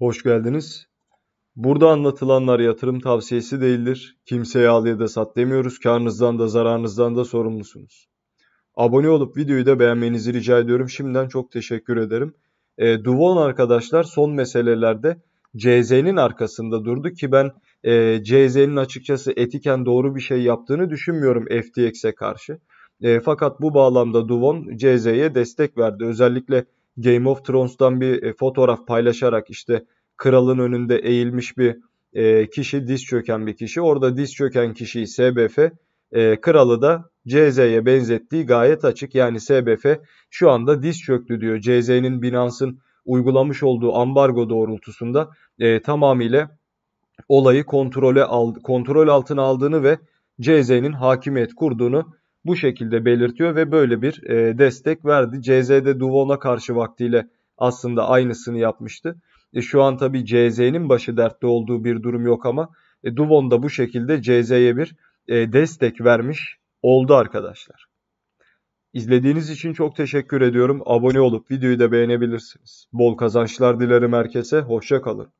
Hoş geldiniz. Burada anlatılanlar yatırım tavsiyesi değildir. Kimseye al ya da sat demiyoruz. Karnınızdan da zararınızdan da sorumlusunuz. Abone olup videoyu da beğenmenizi rica ediyorum. Şimdiden çok teşekkür ederim. E, Duvon arkadaşlar son meselelerde CZ'nin arkasında durdu ki ben e, CZ'nin açıkçası etiken doğru bir şey yaptığını düşünmüyorum FTX'e karşı. E, fakat bu bağlamda Duvon CZ'ye destek verdi. Özellikle Game of Thrones'tan bir e, fotoğraf paylaşarak işte kralın önünde eğilmiş bir e, kişi, diz çöken bir kişi. Orada diz çöken kişiyi SBF, e, kralı da CZ'ye benzettiği gayet açık. Yani SBF şu anda diz çöktü diyor. CZ'nin Binance'ın uygulamış olduğu ambargo doğrultusunda tamamıyla olayı kontrole kontrol altına aldığını ve CZ'nin hakimiyet kurduğunu bu şekilde belirtiyor ve böyle bir e, destek verdi. CZ'de Duvon'a karşı vaktiyle aslında aynısını yapmıştı. E, şu an tabii CZ'nin başı dertte olduğu bir durum yok ama e, Duvon da bu şekilde CZ'ye bir e, destek vermiş oldu arkadaşlar. İzlediğiniz için çok teşekkür ediyorum. Abone olup videoyu da beğenebilirsiniz. Bol kazançlar dilerim herkese. Hoşça kalın.